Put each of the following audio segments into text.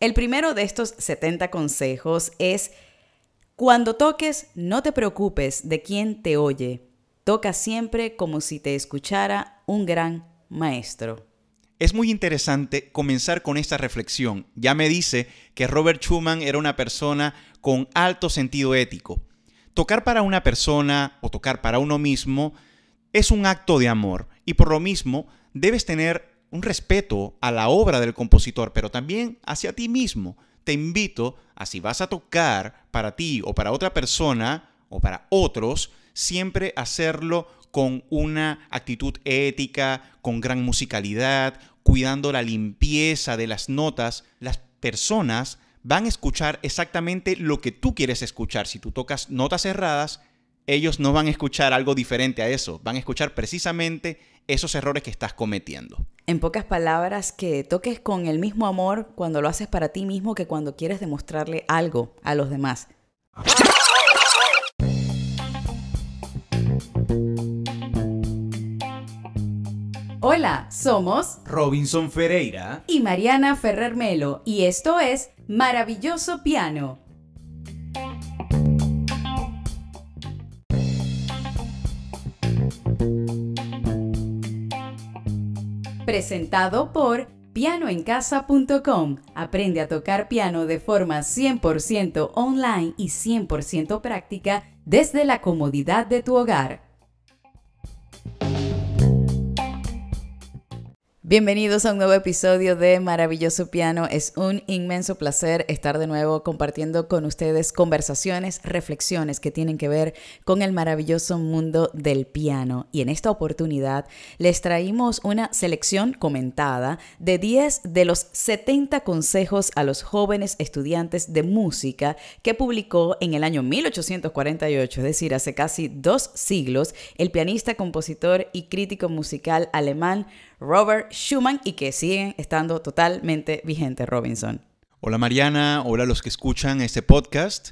El primero de estos 70 consejos es, cuando toques, no te preocupes de quién te oye. Toca siempre como si te escuchara un gran maestro. Es muy interesante comenzar con esta reflexión. Ya me dice que Robert Schumann era una persona con alto sentido ético. Tocar para una persona o tocar para uno mismo es un acto de amor y por lo mismo debes tener un respeto a la obra del compositor, pero también hacia ti mismo. Te invito a si vas a tocar para ti o para otra persona o para otros, siempre hacerlo con una actitud ética, con gran musicalidad, cuidando la limpieza de las notas. Las personas van a escuchar exactamente lo que tú quieres escuchar. Si tú tocas notas erradas, ellos no van a escuchar algo diferente a eso, van a escuchar precisamente esos errores que estás cometiendo. En pocas palabras, que toques con el mismo amor cuando lo haces para ti mismo que cuando quieres demostrarle algo a los demás. Hola, somos Robinson Ferreira y Mariana Ferrer Melo y esto es Maravilloso Piano presentado por pianoencasa.com. Aprende a tocar piano de forma 100% online y 100% práctica desde la comodidad de tu hogar. Bienvenidos a un nuevo episodio de Maravilloso Piano. Es un inmenso placer estar de nuevo compartiendo con ustedes conversaciones, reflexiones que tienen que ver con el maravilloso mundo del piano. Y en esta oportunidad les traemos una selección comentada de 10 de los 70 consejos a los jóvenes estudiantes de música que publicó en el año 1848, es decir, hace casi dos siglos, el pianista, compositor y crítico musical alemán Robert Schumann y que siguen estando totalmente vigente, Robinson. Hola Mariana, hola a los que escuchan este podcast.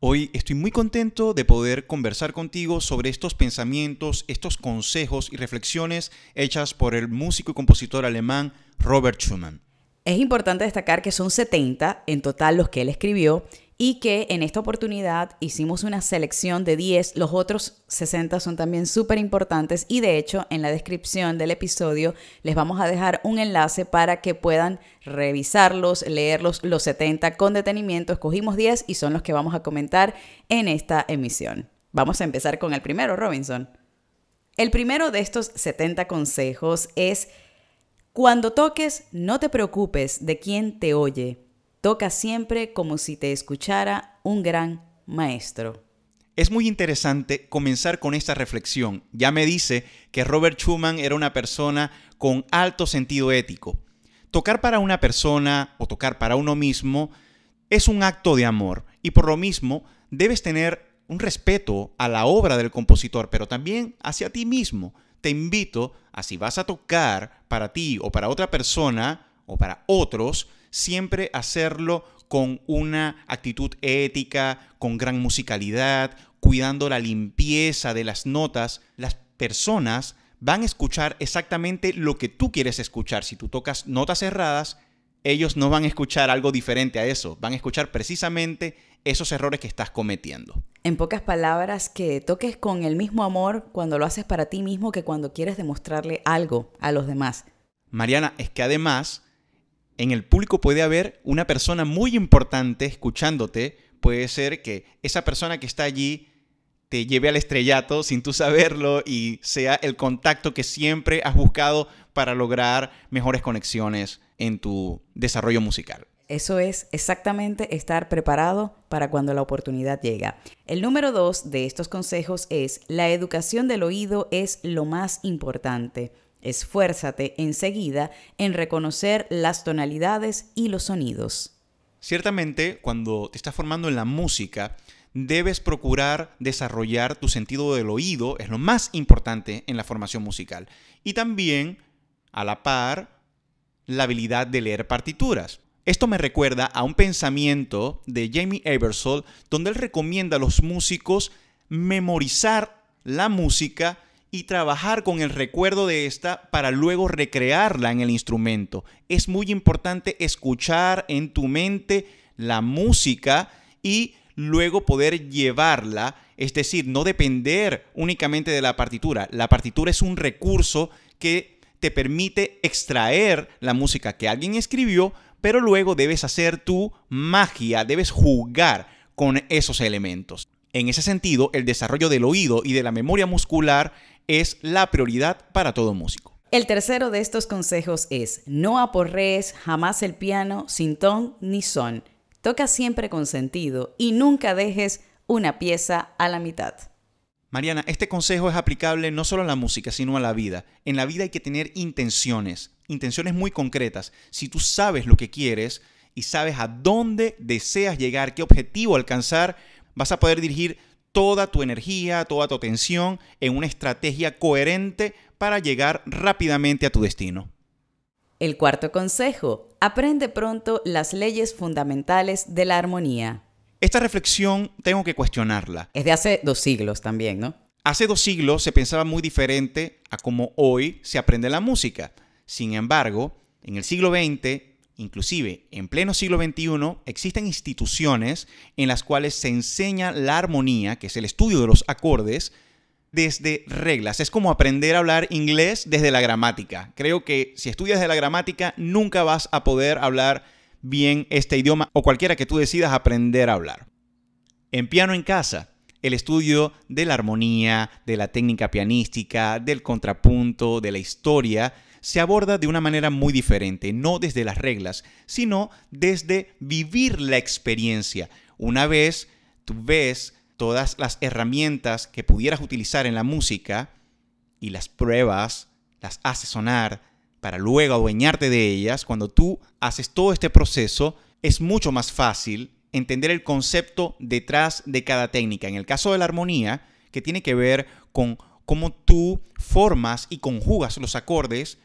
Hoy estoy muy contento de poder conversar contigo sobre estos pensamientos, estos consejos y reflexiones hechas por el músico y compositor alemán Robert Schumann. Es importante destacar que son 70 en total los que él escribió y que en esta oportunidad hicimos una selección de 10, los otros 60 son también súper importantes y de hecho en la descripción del episodio les vamos a dejar un enlace para que puedan revisarlos, leerlos los 70 con detenimiento, escogimos 10 y son los que vamos a comentar en esta emisión. Vamos a empezar con el primero, Robinson. El primero de estos 70 consejos es, cuando toques, no te preocupes de quién te oye Toca siempre como si te escuchara un gran maestro. Es muy interesante comenzar con esta reflexión. Ya me dice que Robert Schumann era una persona con alto sentido ético. Tocar para una persona o tocar para uno mismo es un acto de amor y por lo mismo debes tener un respeto a la obra del compositor, pero también hacia ti mismo. Te invito a si vas a tocar para ti o para otra persona o para otros, siempre hacerlo con una actitud ética, con gran musicalidad, cuidando la limpieza de las notas, las personas van a escuchar exactamente lo que tú quieres escuchar. Si tú tocas notas erradas, ellos no van a escuchar algo diferente a eso, van a escuchar precisamente esos errores que estás cometiendo. En pocas palabras, que toques con el mismo amor cuando lo haces para ti mismo que cuando quieres demostrarle algo a los demás. Mariana, es que además en el público puede haber una persona muy importante escuchándote. Puede ser que esa persona que está allí te lleve al estrellato sin tú saberlo y sea el contacto que siempre has buscado para lograr mejores conexiones en tu desarrollo musical. Eso es exactamente estar preparado para cuando la oportunidad llega. El número dos de estos consejos es, la educación del oído es lo más importante. Esfuérzate enseguida en reconocer las tonalidades y los sonidos. Ciertamente, cuando te estás formando en la música, debes procurar desarrollar tu sentido del oído, es lo más importante en la formación musical. Y también, a la par, la habilidad de leer partituras. Esto me recuerda a un pensamiento de Jamie Eversole, donde él recomienda a los músicos memorizar la música y trabajar con el recuerdo de esta para luego recrearla en el instrumento. Es muy importante escuchar en tu mente la música y luego poder llevarla, es decir, no depender únicamente de la partitura. La partitura es un recurso que te permite extraer la música que alguien escribió, pero luego debes hacer tu magia, debes jugar con esos elementos. En ese sentido, el desarrollo del oído y de la memoria muscular es la prioridad para todo músico. El tercero de estos consejos es, no aporrees jamás el piano sin ton ni son. Toca siempre con sentido y nunca dejes una pieza a la mitad. Mariana, este consejo es aplicable no solo a la música, sino a la vida. En la vida hay que tener intenciones, intenciones muy concretas. Si tú sabes lo que quieres y sabes a dónde deseas llegar, qué objetivo alcanzar, vas a poder dirigir toda tu energía, toda tu atención en una estrategia coherente para llegar rápidamente a tu destino. El cuarto consejo, aprende pronto las leyes fundamentales de la armonía. Esta reflexión tengo que cuestionarla. Es de hace dos siglos también, ¿no? Hace dos siglos se pensaba muy diferente a como hoy se aprende la música. Sin embargo, en el siglo XX Inclusive, en pleno siglo XXI existen instituciones en las cuales se enseña la armonía, que es el estudio de los acordes, desde reglas. Es como aprender a hablar inglés desde la gramática. Creo que si estudias de la gramática, nunca vas a poder hablar bien este idioma o cualquiera que tú decidas aprender a hablar. En piano en casa, el estudio de la armonía, de la técnica pianística, del contrapunto, de la historia, se aborda de una manera muy diferente, no desde las reglas, sino desde vivir la experiencia. Una vez tú ves todas las herramientas que pudieras utilizar en la música y las pruebas, las haces sonar para luego adueñarte de ellas, cuando tú haces todo este proceso, es mucho más fácil entender el concepto detrás de cada técnica. En el caso de la armonía, que tiene que ver con cómo tú formas y conjugas los acordes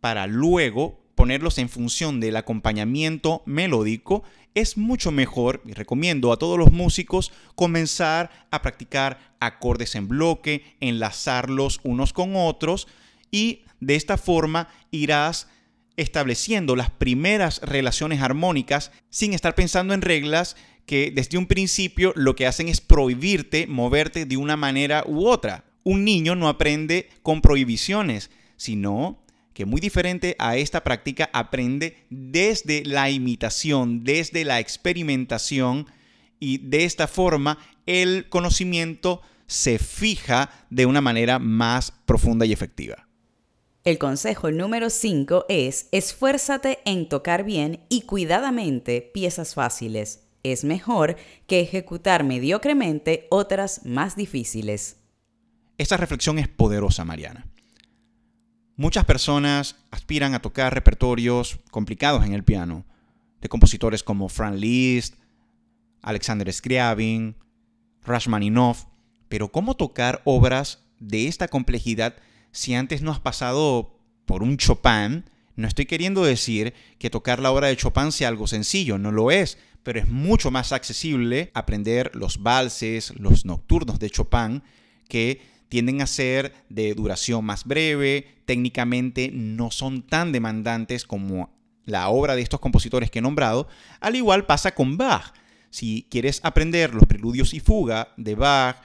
para luego ponerlos en función del acompañamiento melódico, es mucho mejor, y recomiendo a todos los músicos, comenzar a practicar acordes en bloque, enlazarlos unos con otros, y de esta forma irás estableciendo las primeras relaciones armónicas sin estar pensando en reglas que desde un principio lo que hacen es prohibirte moverte de una manera u otra. Un niño no aprende con prohibiciones, sino que muy diferente a esta práctica aprende desde la imitación, desde la experimentación y de esta forma el conocimiento se fija de una manera más profunda y efectiva. El consejo número 5 es esfuérzate en tocar bien y cuidadamente piezas fáciles. Es mejor que ejecutar mediocremente otras más difíciles. Esta reflexión es poderosa, Mariana. Muchas personas aspiran a tocar repertorios complicados en el piano, de compositores como Franz Liszt, Alexander Scriabin, Rachmaninoff, pero ¿cómo tocar obras de esta complejidad si antes no has pasado por un Chopin, no estoy queriendo decir que tocar la obra de Chopin sea algo sencillo, no lo es, pero es mucho más accesible aprender los valses, los nocturnos de Chopin, que tienden a ser de duración más breve, técnicamente no son tan demandantes como la obra de estos compositores que he nombrado, al igual pasa con Bach. Si quieres aprender los preludios y fuga de Bach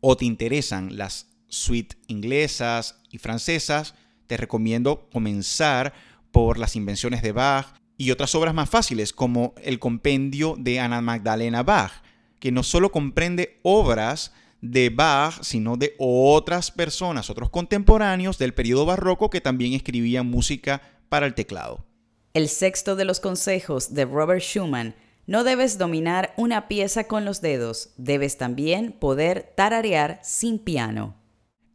o te interesan las suite inglesas y francesas, te recomiendo comenzar por las invenciones de Bach y otras obras más fáciles como el compendio de Ana Magdalena Bach, que no solo comprende obras de Bach, sino de otras personas, otros contemporáneos del periodo barroco que también escribían música para el teclado. El sexto de los consejos de Robert Schumann, no debes dominar una pieza con los dedos, debes también poder tararear sin piano.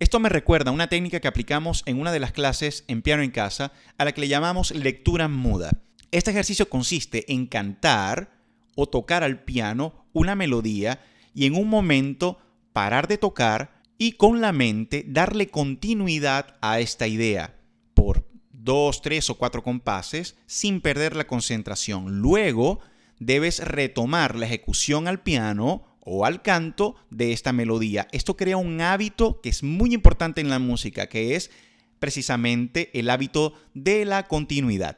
Esto me recuerda a una técnica que aplicamos en una de las clases en piano en casa, a la que le llamamos lectura muda. Este ejercicio consiste en cantar o tocar al piano una melodía y en un momento parar de tocar y con la mente darle continuidad a esta idea por dos, tres o cuatro compases sin perder la concentración. Luego debes retomar la ejecución al piano o al canto de esta melodía. Esto crea un hábito que es muy importante en la música, que es precisamente el hábito de la continuidad.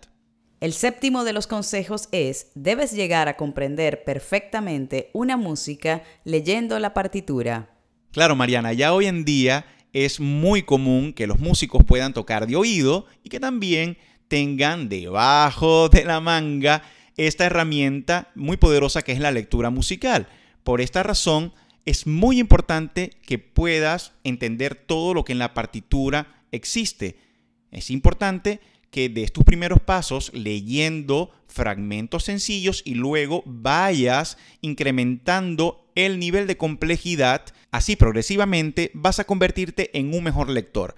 El séptimo de los consejos es, debes llegar a comprender perfectamente una música leyendo la partitura. Claro, Mariana, ya hoy en día es muy común que los músicos puedan tocar de oído y que también tengan debajo de la manga esta herramienta muy poderosa que es la lectura musical. Por esta razón, es muy importante que puedas entender todo lo que en la partitura existe. Es importante que de tus primeros pasos leyendo fragmentos sencillos y luego vayas incrementando el nivel de complejidad. Así progresivamente vas a convertirte en un mejor lector.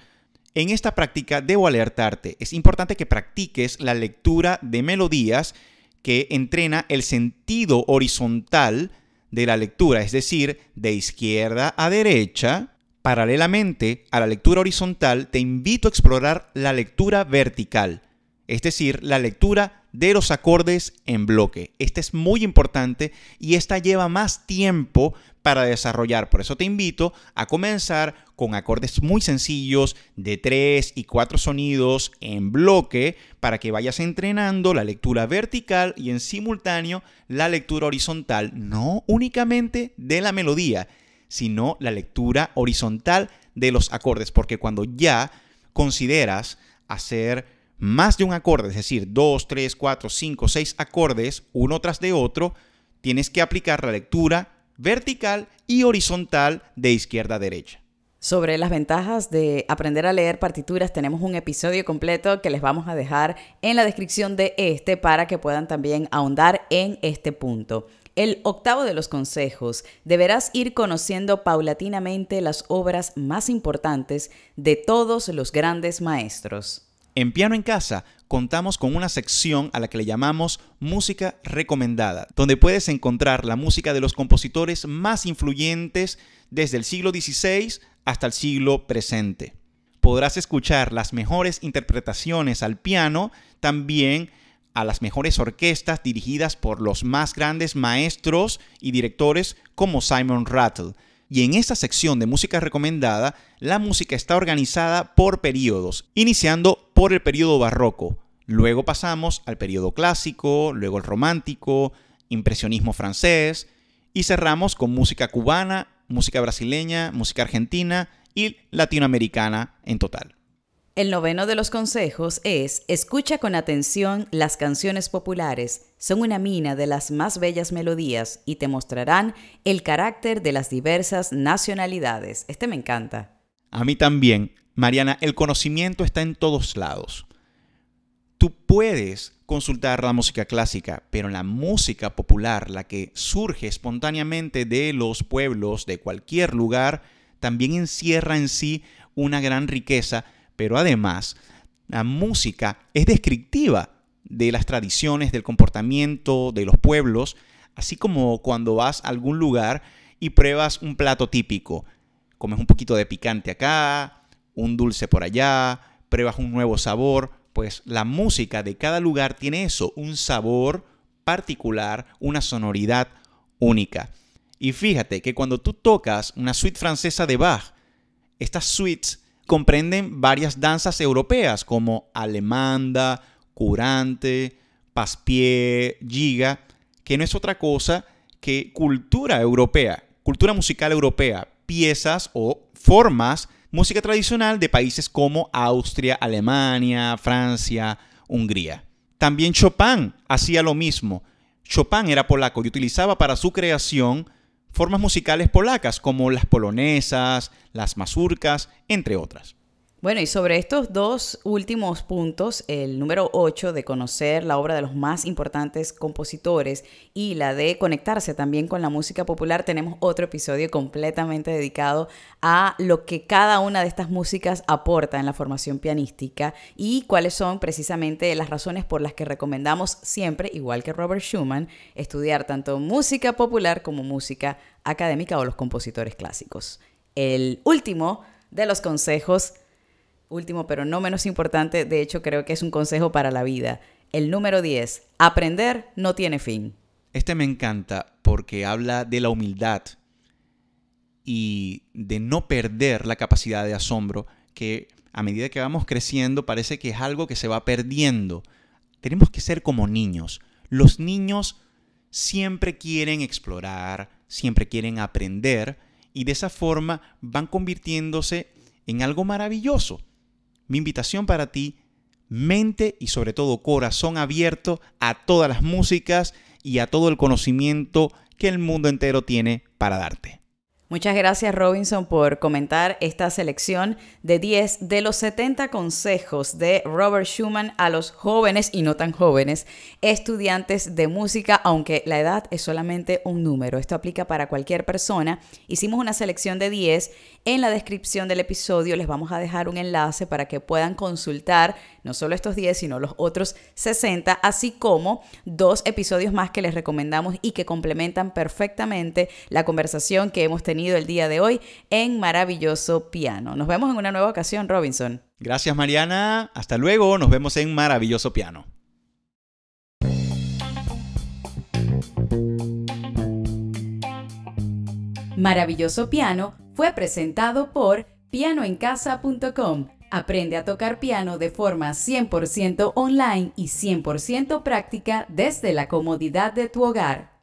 En esta práctica debo alertarte, es importante que practiques la lectura de melodías que entrena el sentido horizontal de la lectura, es decir, de izquierda a derecha, paralelamente a la lectura horizontal, te invito a explorar la lectura vertical, es decir, la lectura de los acordes en bloque. Este es muy importante y esta lleva más tiempo para desarrollar. Por eso te invito a comenzar con acordes muy sencillos de 3 y 4 sonidos en bloque para que vayas entrenando la lectura vertical y en simultáneo la lectura horizontal, no únicamente de la melodía, sino la lectura horizontal de los acordes, porque cuando ya consideras hacer más de un acorde, es decir, 2, 3, 4, 5, 6 acordes, uno tras de otro, tienes que aplicar la lectura vertical y horizontal de izquierda a derecha. Sobre las ventajas de aprender a leer partituras tenemos un episodio completo que les vamos a dejar en la descripción de este para que puedan también ahondar en este punto. El octavo de los consejos, deberás ir conociendo paulatinamente las obras más importantes de todos los grandes maestros. En Piano en Casa contamos con una sección a la que le llamamos Música Recomendada, donde puedes encontrar la música de los compositores más influyentes desde el siglo XVI hasta el siglo presente. Podrás escuchar las mejores interpretaciones al piano, también a las mejores orquestas dirigidas por los más grandes maestros y directores como Simon Rattle y en esta sección de música recomendada, la música está organizada por periodos, iniciando por el periodo barroco. Luego pasamos al periodo clásico, luego el romántico, impresionismo francés y cerramos con música cubana, música brasileña, música argentina y latinoamericana en total. El noveno de los consejos es, escucha con atención las canciones populares, son una mina de las más bellas melodías y te mostrarán el carácter de las diversas nacionalidades. Este me encanta. A mí también, Mariana, el conocimiento está en todos lados. Tú puedes consultar la música clásica, pero la música popular, la que surge espontáneamente de los pueblos, de cualquier lugar, también encierra en sí una gran riqueza pero además la música es descriptiva de las tradiciones, del comportamiento, de los pueblos, así como cuando vas a algún lugar y pruebas un plato típico. Comes un poquito de picante acá, un dulce por allá, pruebas un nuevo sabor, pues la música de cada lugar tiene eso, un sabor particular, una sonoridad única. Y fíjate que cuando tú tocas una suite francesa de Bach, estas suites comprenden varias danzas europeas como alemanda, curante, paspié, giga, que no es otra cosa que cultura europea, cultura musical europea, piezas o formas, música tradicional de países como Austria, Alemania, Francia, Hungría. También Chopin hacía lo mismo. Chopin era polaco y utilizaba para su creación formas musicales polacas como las polonesas, las mazurcas, entre otras. Bueno, y sobre estos dos últimos puntos, el número 8 de conocer la obra de los más importantes compositores y la de conectarse también con la música popular, tenemos otro episodio completamente dedicado a lo que cada una de estas músicas aporta en la formación pianística y cuáles son precisamente las razones por las que recomendamos siempre, igual que Robert Schumann, estudiar tanto música popular como música académica o los compositores clásicos. El último de los consejos último pero no menos importante, de hecho creo que es un consejo para la vida. El número 10, aprender no tiene fin. Este me encanta porque habla de la humildad y de no perder la capacidad de asombro, que a medida que vamos creciendo parece que es algo que se va perdiendo. Tenemos que ser como niños. Los niños siempre quieren explorar, siempre quieren aprender y de esa forma van convirtiéndose en algo maravilloso mi invitación para ti, mente y sobre todo corazón abierto a todas las músicas y a todo el conocimiento que el mundo entero tiene para darte. Muchas gracias Robinson por comentar esta selección de 10 de los 70 consejos de Robert Schumann a los jóvenes y no tan jóvenes estudiantes de música, aunque la edad es solamente un número. Esto aplica para cualquier persona. Hicimos una selección de 10. En la descripción del episodio les vamos a dejar un enlace para que puedan consultar no solo estos 10, sino los otros 60, así como dos episodios más que les recomendamos y que complementan perfectamente la conversación que hemos tenido el día de hoy en Maravilloso Piano. Nos vemos en una nueva ocasión, Robinson. Gracias, Mariana. Hasta luego. Nos vemos en Maravilloso Piano. Maravilloso Piano fue presentado por pianoencasa.com Aprende a tocar piano de forma 100% online y 100% práctica desde la comodidad de tu hogar.